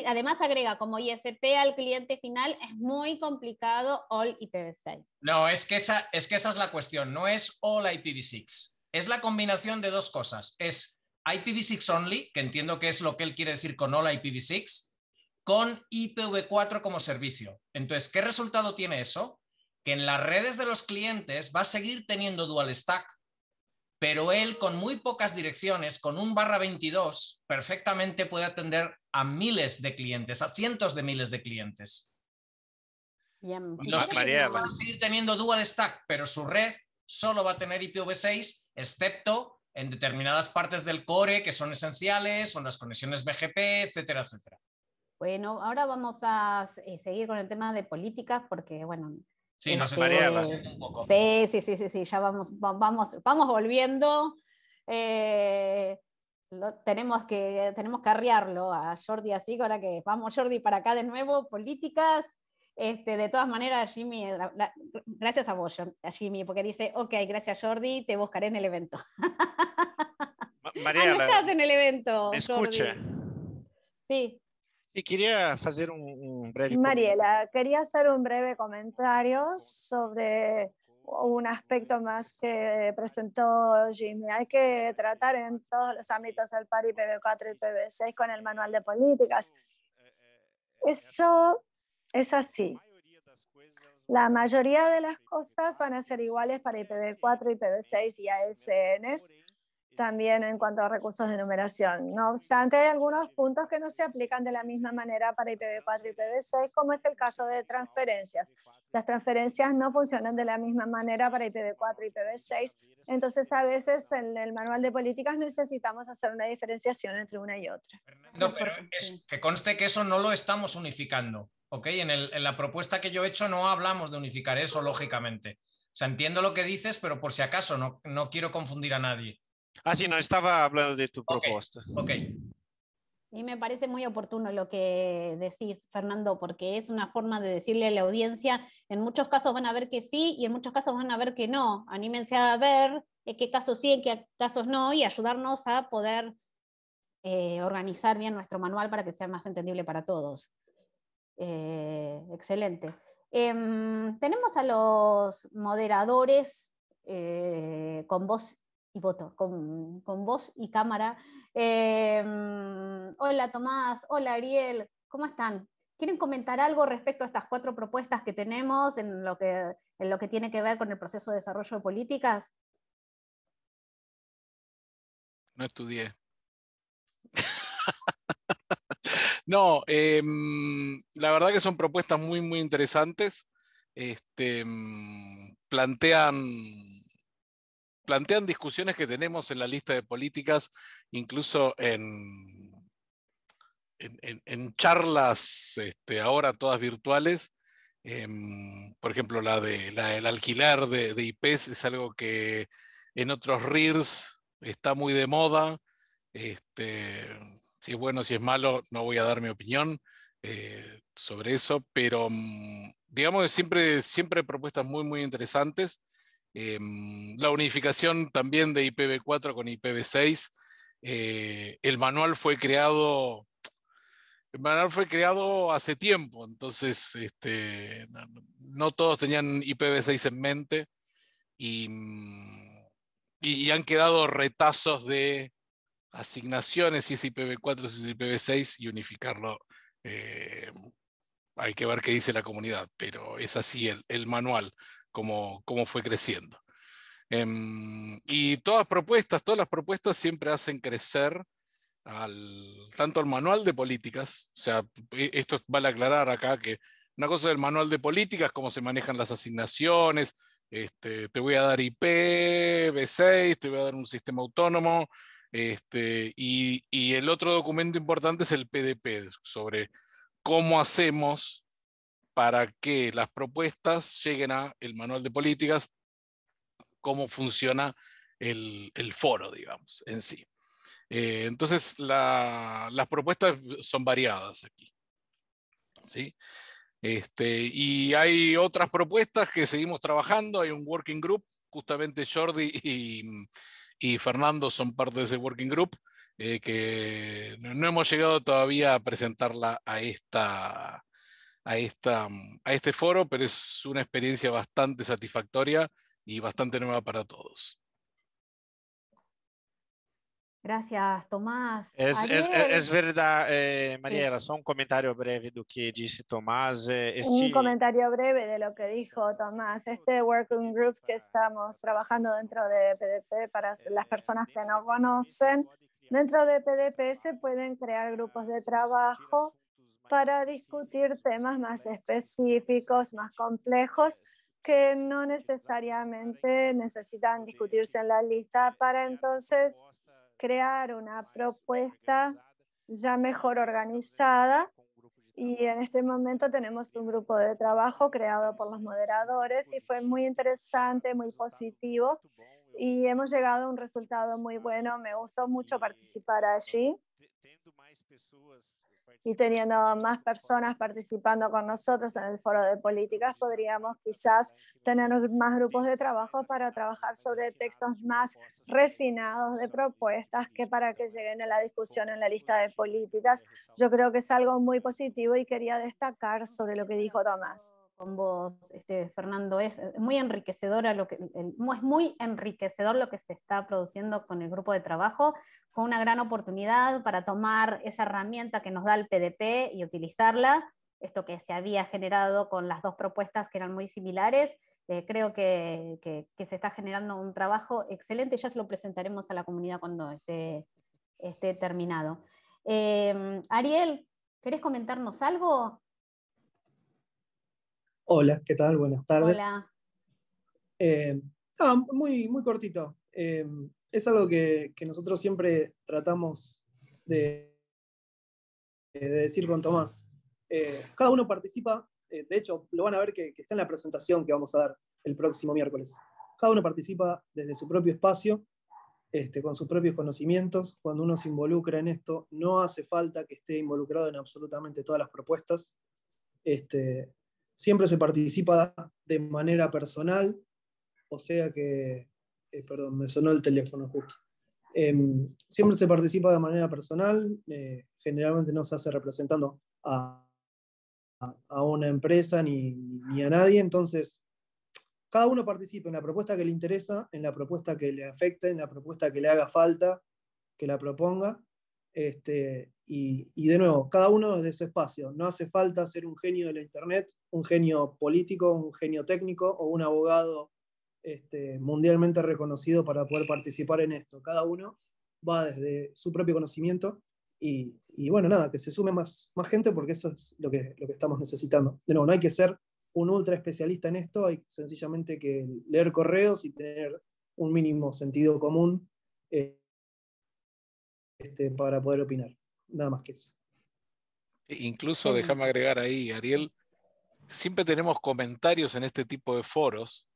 además agrega, como ISP al cliente final es muy complicado all IPv6. No, es que, esa, es que esa es la cuestión, no es all IPv6. Es la combinación de dos cosas. Es IPv6 only, que entiendo que es lo que él quiere decir con all IPv6, con IPv4 como servicio. Entonces, ¿qué resultado tiene eso? Que en las redes de los clientes va a seguir teniendo dual stack pero él con muy pocas direcciones, con un barra 22, perfectamente puede atender a miles de clientes, a cientos de miles de clientes. Los clientes van a seguir teniendo dual stack, pero su red solo va a tener IPv6, excepto en determinadas partes del core que son esenciales, son las conexiones BGP, etcétera, etcétera. Bueno, ahora vamos a eh, seguir con el tema de políticas porque, bueno, Sí, no se este, un Sí, sí, sí, sí, ya vamos, vamos, vamos volviendo. Eh, tenemos, que, tenemos que arriarlo a Jordi así, ahora que vamos Jordi para acá de nuevo, políticas. Este, de todas maneras, Jimmy, gracias a vos, a Jimmy, porque dice, ok, gracias Jordi, te buscaré en el evento. María, ah, (laughs) en el evento. Escuche. Sí. Y quería hacer un, breve. Mariela, quería hacer un breve comentario sobre un aspecto más que presentó Jimmy. Hay que tratar en todos los ámbitos el par ipv 4 y ipv 6 con el manual de políticas. Eso es así. La mayoría de las cosas van a ser iguales para IPv4, IPv6 y ASNs también en cuanto a recursos de numeración. No obstante, hay algunos puntos que no se aplican de la misma manera para IPv4 y IPv6, como es el caso de transferencias. Las transferencias no funcionan de la misma manera para IPv4 y IPv6, entonces a veces en el manual de políticas necesitamos hacer una diferenciación entre una y otra. pero es que conste que eso no lo estamos unificando, ¿ok? En, la propuesta que yo he hecho no hablamos de unificar eso, lógicamente. O sea, entiendo lo que dices, pero por si acaso no, no quiero confundir a nadie. Ah, sí, no, estaba hablando de tu propuesta. Ok. Y me parece muy oportuno lo que decís, Fernando, porque es una forma de decirle a la audiencia, en muchos casos van a ver que sí y en muchos casos van a ver que no. Anímense a ver en qué casos sí, en qué casos no y ayudarnos a poder eh, organizar bien nuestro manual para que sea más entendible para todos. Eh, excelente. Em, tenemos a los moderadores eh, con voz y voto con, voz y cámara. Em, hola Tomás, hola Ariel, ¿cómo están? ¿Quieren comentar algo respecto a estas cuatro propuestas que tenemos en lo que, en lo que tiene que ver con el proceso de desarrollo de políticas? No estudié. (laughs) no, em, la verdad que son propuestas muy, muy interesantes. Este, mm, plantean plantean discusiones que tenemos en la lista de políticas, incluso en, charlas este, ahora todas virtuales. Em, por ejemplo, la de la, el alquilar de, IPs es algo que en otros RIRS está muy de moda. Este, si es bueno, si es malo, no voy a dar mi opinión eh, sobre eso, pero mm, digamos siempre, siempre propuestas muy, muy interesantes. Em, la unificación también de IPv4 con IPv6. Eh, el manual fue creado. El manual fue creado hace tiempo, entonces este, no, todos tenían IPv6 en mente mm, y, han quedado retazos de asignaciones, si es IPv4, si es IPv6 y unificarlo. Eh, hay que ver qué dice la comunidad, pero es así el manual cómo, fue creciendo. Em, y todas propuestas, todas las propuestas siempre hacen crecer tanto al manual de políticas, o sea, e, esto vale aclarar acá que una cosa es el manual de políticas, cómo se manejan las asignaciones, este, te voy a dar IP, B6, te voy a dar un sistema autónomo, este, y el otro documento importante es el PDP, sobre cómo hacemos para que las propuestas lleguen a el manual de políticas, cómo funciona el, foro, digamos, en sí. Eh, entonces, las propuestas son variadas aquí. Este, y hay otras propuestas que seguimos trabajando, hay un working group, justamente Jordi y, Fernando son parte de ese working group, eh, que no hemos llegado todavía a presentarla a esta, a, esta, mm, a este foro, pero es una experiencia bastante satisfactoria y bastante nueva para todos. Gracias, Tomás. Es verdad, e, es verdad, eh, Mariela, breve de lo breve que dice Tomás. Eh, un comentario breve de lo que dijo Tomás. Este working group que estamos trabajando dentro de PDP para las personas que no conocen, dentro de PDP se pueden crear grupos de trabajo para discutir temas más específicos, más complejos, que no necesariamente necesitan discutirse en la lista para entonces crear una propuesta ya mejor organizada. Y en este momento tenemos un grupo de trabajo creado por los moderadores y fue muy interesante, muy positivo y hemos llegado a un resultado muy bueno. Me gustó mucho participar allí y teniendo más personas participando con nosotros en el foro de políticas, podríamos quizás tener más grupos de trabajo para trabajar sobre textos más refinados de propuestas que para que lleguen a la discusión en la lista de políticas. Yo creo que es algo muy positivo y quería destacar sobre lo que dijo Tomás con vos, este, Fernando. Es eh, muy lo que, es muy enriquecedor lo que se está produciendo con el grupo de trabajo. Fue una gran oportunidad para tomar esa herramienta que nos da el PDP y utilizarla. Esto que se había generado con las dos propuestas que eran muy similares. Eh, creo que, se está generando un trabajo excelente. Ya se lo presentaremos a la comunidad cuando esté, terminado. Em, Ariel, ¿querés comentarnos algo? Hola, ¿qué tal? Buenas tardes. Hola. Eh, ah, muy, muy cortito. Eh, es algo que, nosotros siempre tratamos de, eh, decir con Tomás. cada uno participa, de hecho lo van a ver que, está en la presentación que vamos a dar el próximo miércoles. Cada uno participa desde su propio espacio, este, con sus propios conocimientos. Cuando uno se involucra en esto, no hace falta que esté involucrado en absolutamente todas las propuestas. Este, Siempre se participa de manera personal, o sea que, eh, perdón, me sonó el teléfono justo. Em, siempre se participa de manera personal, eh, generalmente no se hace representando a, una empresa ni, ni, a nadie, entonces cada uno participa en la propuesta que le interesa, en la propuesta que le afecta, en la propuesta que le haga falta, que la proponga, este, y, de nuevo, cada uno desde su espacio. No hace falta ser un genio de la Internet, un genio político, un genio técnico o un abogado este, mundialmente reconocido para poder participar en esto. Cada uno va desde su propio conocimiento y, bueno, nada, que se sume más, gente porque eso es lo que, lo que estamos necesitando. De nuevo, no hay que ser un ultra especialista en esto, hay sencillamente que leer correos y tener un mínimo sentido común eh, este, para poder opinar. Nada más que eso. Incluso, déjame agregar ahí, Ariel, siempre tenemos comentarios en este tipo de foros.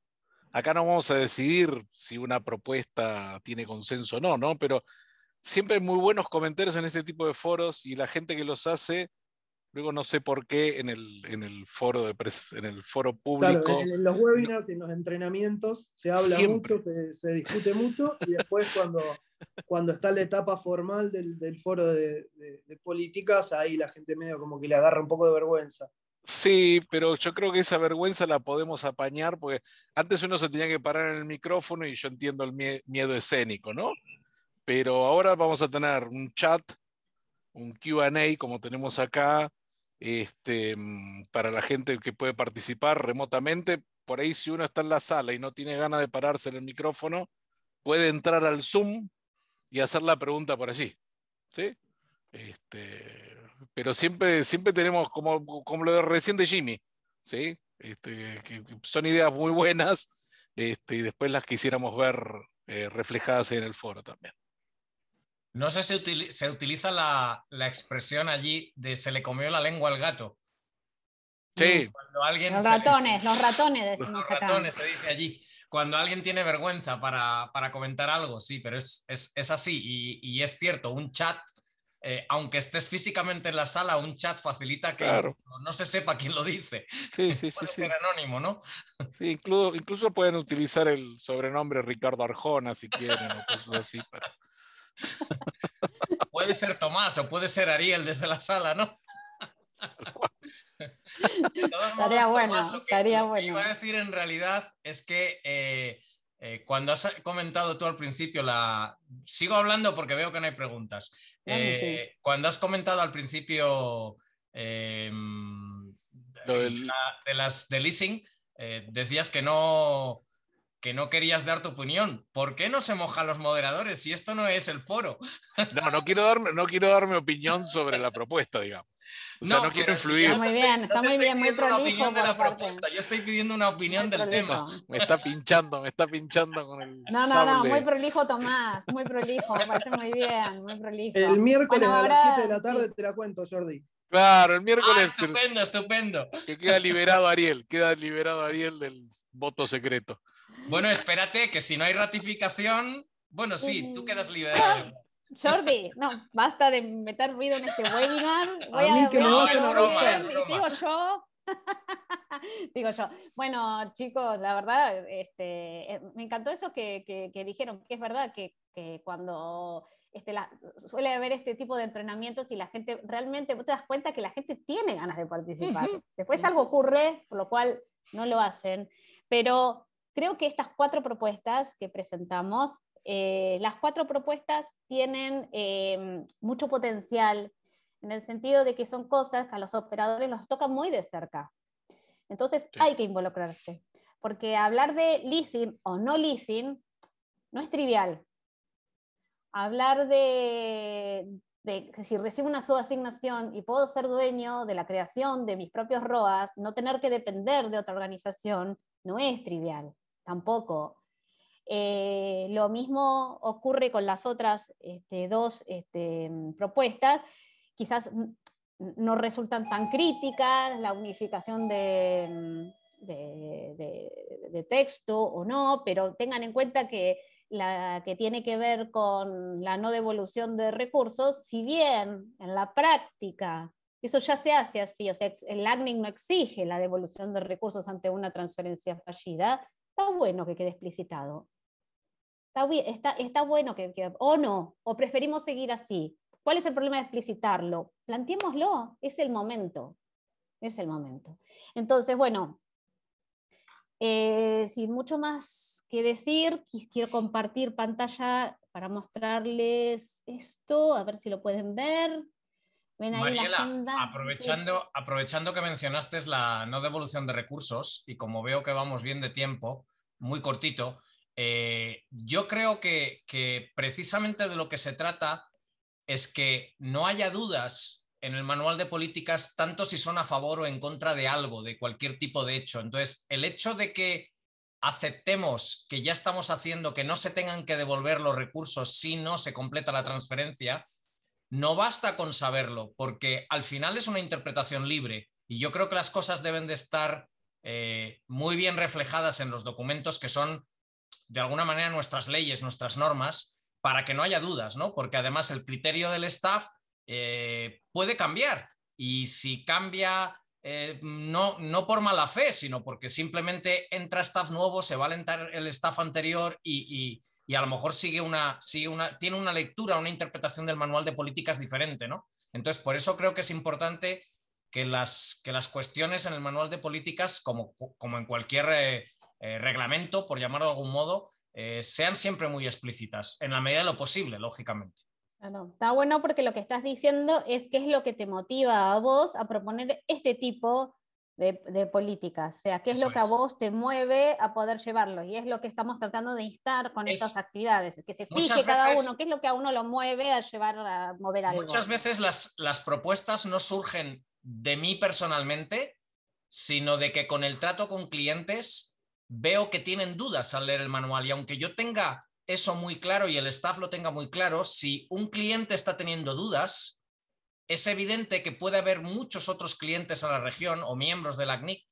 Acá no vamos a decidir si una propuesta tiene consenso o no, ¿no? Pero siempre hay muy buenos comentarios en este tipo de foros y la gente que los hace, luego no sé por qué en el, foro, de en el foro público. en, los webinars, en los entrenamientos, se habla mucho, se discute mucho y después cuando cuando está la etapa formal del, foro de, políticas, ahí la gente medio como que le agarra un poco de vergüenza. Sí, pero yo creo que esa vergüenza la podemos apañar, porque antes uno se tenía que parar en el micrófono y yo entiendo el miedo escénico, ¿no? Pero ahora vamos a tener un chat, un QA como tenemos acá, este, para la gente que puede participar remotamente. Por ahí si uno está en la sala y no tiene ganas de pararse en el micrófono, puede entrar al Zoom y hacer la pregunta por allí. ¿sí? Este, pero siempre, siempre tenemos, como, como lo de recién de Jimmy, ¿sí? Este, son ideas muy buenas este, y después las quisiéramos ver eh, reflejadas en el foro también. No sé si se utiliza la, expresión allí de se le comió la lengua al gato. Sí. alguien los ratones, los ratones Los ratones se dice allí cuando alguien tiene vergüenza para, para comentar algo, sí, pero es, es, es así y, y, es cierto, un chat, eh, aunque estés físicamente en la sala, un chat facilita que no se sepa quién lo dice. (laughs) Sí, sí, Puede sí. ser anónimo, ¿no? Sí, incluso, pueden utilizar el sobrenombre Ricardo Arjona si quieren o cosas así. puede ser Tomás o puede ser Ariel desde la sala, ¿no? estaría bueno, Lo que iba a decir en realidad es que eh, eh, cuando has comentado tú al principio la... Sigo hablando porque veo que no hay preguntas. Ah, eh, cuando has comentado al principio em, de las de leasing, decías que no que no querías dar tu opinión. ¿Por qué no se mojan los moderadores si esto no es el foro? No, no quiero dar, no quiero dar mi opinión sobre la propuesta, digamos no, quiero influir. está muy bien, está muy bien. Muy prolijo, opinión de la propuesta, yo estoy pidiendo una opinión del tema. Me está pinchando, me está pinchando con el. No, no, no, muy prolijo, Tomás, muy prolijo, me parece muy bien, muy prolijo. El miércoles a las 7 de la tarde te la cuento, Jordi. Claro, el ah, miércoles. Ah, estupendo, estupendo. Que queda liberado Ariel, queda liberado Ariel del voto secreto. Bueno, espérate, que si no hay ratificación, bueno, sí, tú quedas liberado. Jordi, no, basta de meter ruido en este webinar. Voy a, mí que me no, vas a Digo yo. (laughs) Digo yo. Bueno, chicos, la verdad, este, eh, me encantó eso que, que, dijeron, que es verdad que, que cuando este, la, suele haber este tipo de entrenamientos y la gente realmente, te das cuenta que la gente tiene ganas de participar. Después algo ocurre, por lo cual no lo hacen. Pero creo que estas cuatro propuestas que presentamos eh, las cuatro propuestas tienen em, mucho potencial en el sentido de que son cosas que a los operadores los tocan muy de cerca. Entonces hay que involucrarse, porque hablar de leasing o no leasing no es trivial. Hablar de, que si recibo una subasignación y puedo ser dueño de la creación de mis propios ROAS, no tener que depender de otra organización, no es trivial, tampoco eh, lo mismo ocurre con las otras este, dos este, mm, propuestas, quizás mm, no resultan tan críticas, la unificación mm, de, texto o no, pero tengan en cuenta que la que tiene que ver con la no devolución de recursos, si bien en la práctica eso ya se hace así, o sea, el ACNIC no exige la devolución de recursos ante una transferencia fallida, bueno que quede explicitado. Está, bueno que quede, o no, o preferimos seguir así. ¿Cuál es el problema de explicitarlo? Planteémoslo, es el momento. Es el momento. Entonces, bueno, eh, sin mucho más que decir, quiero compartir pantalla para mostrarles esto, a ver si lo pueden ver. Ven ahí Aprovechando, aprovechando que mencionaste la no devolución de recursos y como veo que vamos bien de tiempo, muy cortito. Eh, yo creo que, que, precisamente de lo que se trata es que no haya dudas en el manual de políticas, tanto si son a favor o en contra de algo, de cualquier tipo de hecho. Entonces, el hecho de que aceptemos que ya estamos haciendo que no se tengan que devolver los recursos si no se completa la transferencia, no basta con saberlo, porque al final es una interpretación libre y yo creo que las cosas deben de estar eh, muy bien reflejadas en los documentos que son, de alguna manera, nuestras leyes, nuestras normas, para que no haya dudas, ¿no? Porque además el criterio del staff eh, puede cambiar y si cambia... Eh, no, no por mala fe, sino porque simplemente entra staff nuevo, se va a alentar el staff anterior y, y y a lo mejor sigue una, sigue una, tiene una lectura, una interpretación del manual de políticas diferente, ¿no? Entonces, por eso creo que es importante que las, que las cuestiones en el manual de políticas, como, como en cualquier eh, eh, reglamento, por llamarlo de algún modo, eh, sean siempre muy explícitas, en la medida de lo posible, lógicamente. Está bueno porque lo que estás diciendo es qué es lo que te motiva a vos a proponer este tipo de, políticas. O sea, qué es lo que a vos te mueve a poder llevarlo. Y es lo que estamos tratando de instar con estas actividades, que se fije cada uno, qué es lo que a uno lo mueve a llevar a mover algo. Muchas veces las, las propuestas no surgen de mí personalmente, sino de que con el trato con clientes veo que tienen dudas al leer el manual y aunque yo tenga eso muy claro y el staff lo tenga muy claro, si un cliente está teniendo dudas, es evidente que puede haber muchos otros clientes a la región o miembros del ACNIC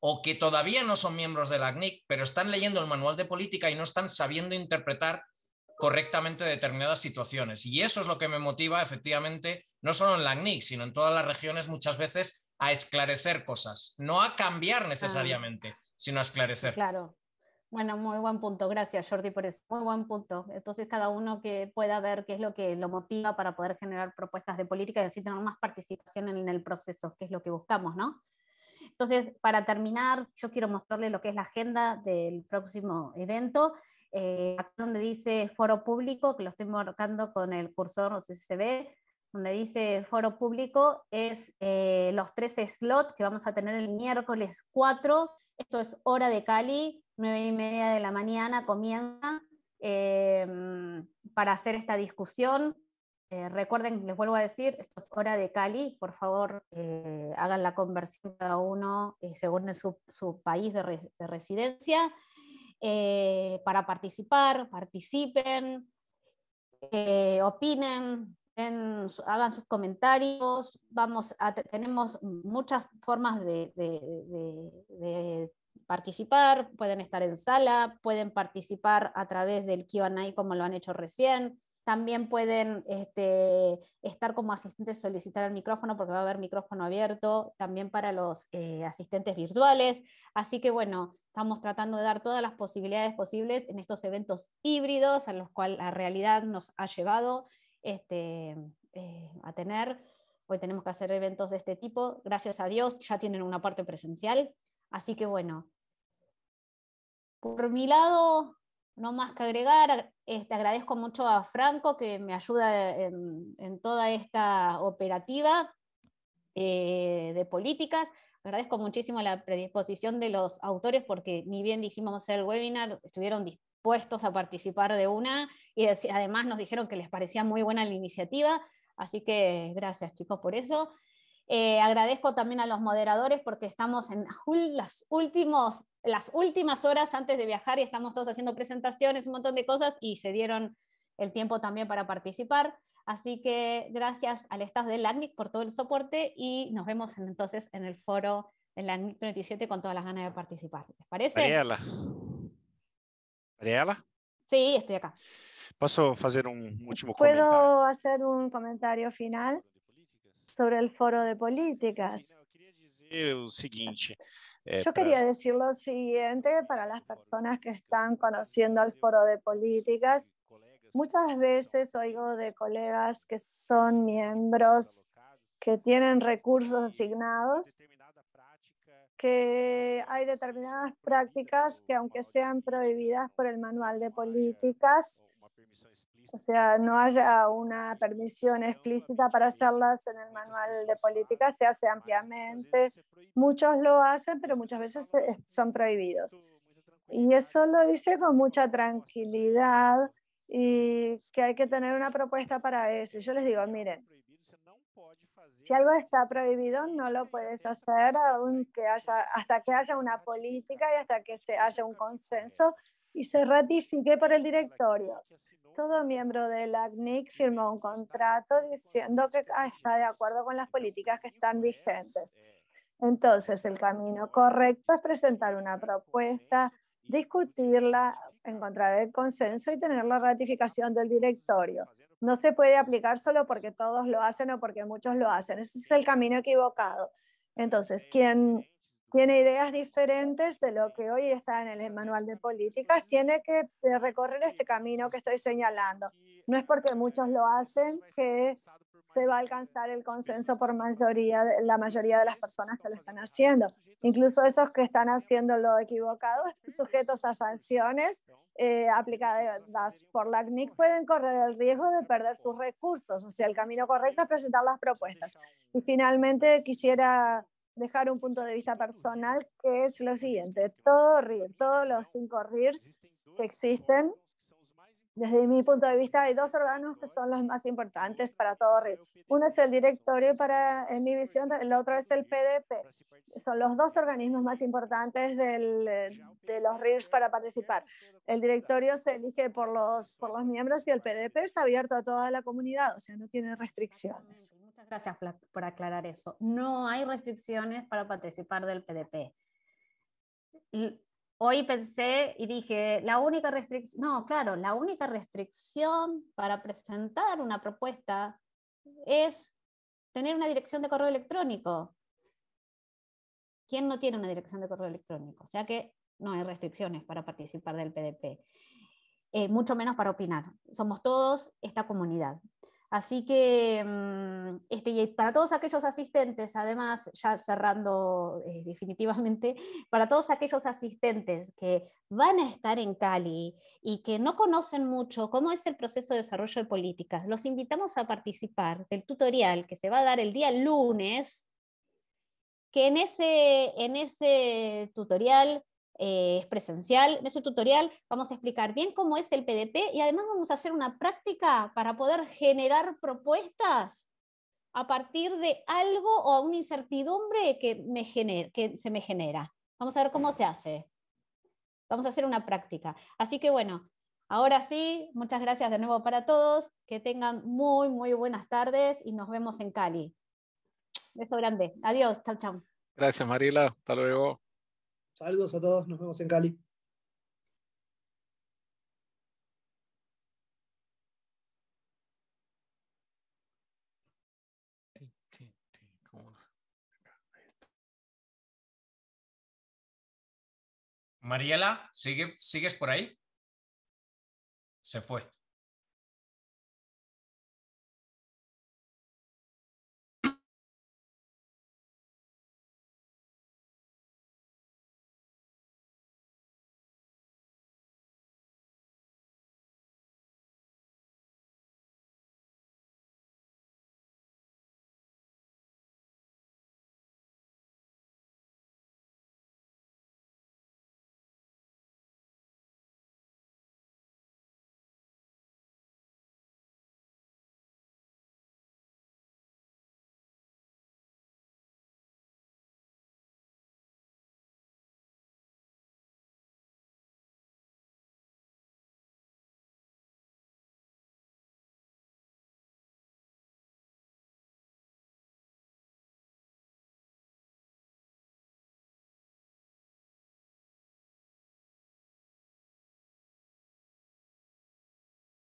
o que todavía no son miembros del ACNIC, pero están leyendo el manual de política y no están sabiendo interpretar correctamente determinadas situaciones. Y eso es lo que me motiva, efectivamente, no solo en la ACNIC, sino en todas las regiones muchas veces a esclarecer cosas, no a cambiar necesariamente, sino a esclarecer. Claro. Bueno, muy buen punto. Gracias, Jordi, por eso. Muy buen punto. Entonces, cada uno que pueda ver qué es lo que lo motiva para poder generar propuestas de política y así tener más participación en el proceso, que es lo que buscamos, ¿no? Entonces, para terminar, yo quiero mostrarles lo que es la agenda del próximo evento, eh, donde dice foro público, que lo estoy marcando con el cursor, no sé si se ve, donde dice foro público, es eh, los tres slots que vamos a tener el miércoles 4, esto es hora de Cali, 9 y media de la mañana comienza em, para hacer esta discusión. Eh, recuerden, les vuelvo a decir, esto es hora de Cali, por favor eh, hagan la conversión cada uno eh, según su, país de, residencia para participar, participen, opinen, hagan sus comentarios, vamos tenemos muchas formas de participar, pueden estar en sala, pueden participar a través del QA como lo han hecho recién, también pueden este, estar como asistentes, solicitar el micrófono porque va a haber micrófono abierto también para los eh, asistentes virtuales. Así que bueno, estamos tratando de dar todas las posibilidades posibles en estos eventos híbridos a los cuales la realidad nos ha llevado este, eh, a tener. Hoy tenemos que hacer eventos de este tipo. Gracias a Dios ya tienen una parte presencial. Así que bueno, por mi lado, no más que agregar, este, agradezco mucho a Franco que me ayuda en, toda esta operativa eh, de políticas. Agradezco muchísimo la predisposición de los autores porque ni bien dijimos el webinar, estuvieron dispuestos a participar de una y además nos dijeron que les parecía muy buena la iniciativa. Así que gracias chicos por eso. Eh, agradezco también a los moderadores porque estamos en las, las últimas horas antes de viajar y estamos todos haciendo presentaciones, un montón de cosas y se dieron el tiempo también para participar. Así que gracias al staff del LACNIC por todo el soporte y nos vemos entonces en el foro del LACNIC 37 con todas las ganas de participar. ¿Les parece? Mariela. Mariela? Sí, estoy acá. ¿Puedo hacer un último comentario? ¿Puedo hacer un comentario final? sobre el foro de políticas. Eh, Yo quería decir lo siguiente para las personas que están conociendo el foro de políticas. Muchas veces oigo de colegas que son miembros que tienen recursos asignados, que hay determinadas prácticas que aunque sean prohibidas por el manual de políticas, o sea, no haya una permisión explícita para hacerlas en el manual de política, se hace ampliamente. Muchos lo hacen, pero muchas veces eh, son prohibidos. Y eso lo dice con mucha tranquilidad y que hay que tener una propuesta para eso. Y yo les digo, miren, si algo está prohibido, no lo puedes hacer hasta que haya una política y hasta que se haya un consenso y se ratifique por el directorio. Todo miembro del la firmó un contrato diciendo que está de acuerdo con las políticas que están vigentes. Eh, Entonces, el camino correcto es presentar una propuesta, discutirla, encontrar el consenso y tener la ratificación del directorio. No se puede aplicar solo porque todos lo hacen o porque muchos lo hacen. Ese es el camino equivocado. Entonces, eh, ¿quién tiene ideas diferentes de lo que hoy está en el manual de políticas, tiene que eh, recorrer este camino que estoy señalando. No es porque muchos lo hacen que se va a alcanzar el consenso por mayoría, la mayoría de las personas que lo están haciendo. Incluso esos que están haciendo lo equivocado, sujetos a sanciones eh, aplicadas por la CNIC, pueden correr el riesgo de perder sus recursos. O sea, el camino correcto es presentar las propuestas. Y finalmente quisiera dejar un punto de vista personal que es lo siguiente. Todo RIR, todos los cinco RIRs que existen desde mi punto de vista, hay dos órganos que son los más importantes para todo RIR. Uno es el directorio para en mi visión, el otro es el PDP. Son los dos organismos más importantes del, de los ríos para participar. El directorio se elige por los, por los miembros y el PDP está abierto a toda la comunidad, o sea, no tiene restricciones. Muchas gracias por aclarar eso. No hay restricciones para participar del PDP hoy pensé y dije, la única restricción, no, claro, la única restricción para presentar una propuesta es tener una dirección de correo electrónico. ¿Quién no tiene una dirección de correo electrónico? O sea que no hay restricciones para participar del PDP, eh, mucho menos para opinar. Somos todos esta comunidad. Así que, mm, este, para todos aquellos asistentes, además, ya cerrando eh, definitivamente, (laughs) para todos aquellos asistentes que van a estar en Cali y que no conocen mucho cómo es el proceso de desarrollo de políticas, los invitamos a participar del tutorial que se va a dar el día lunes, que en ese, en ese tutorial eh, es presencial. En ese tutorial vamos a explicar bien cómo es el PDP y además vamos a hacer una práctica para poder generar propuestas a partir de algo o a una incertidumbre que, me genere, que se me genera. Vamos a ver cómo se hace. Vamos a hacer una práctica. Así que bueno, ahora sí, muchas gracias de nuevo para todos. Que tengan muy, muy buenas tardes y nos vemos en Cali. Beso grande. Adiós. Chao chau. Gracias, Marila. Hasta luego. Saludos a todos, nos vemos en Cali. Mariela, ¿sigues por ahí? Se fue.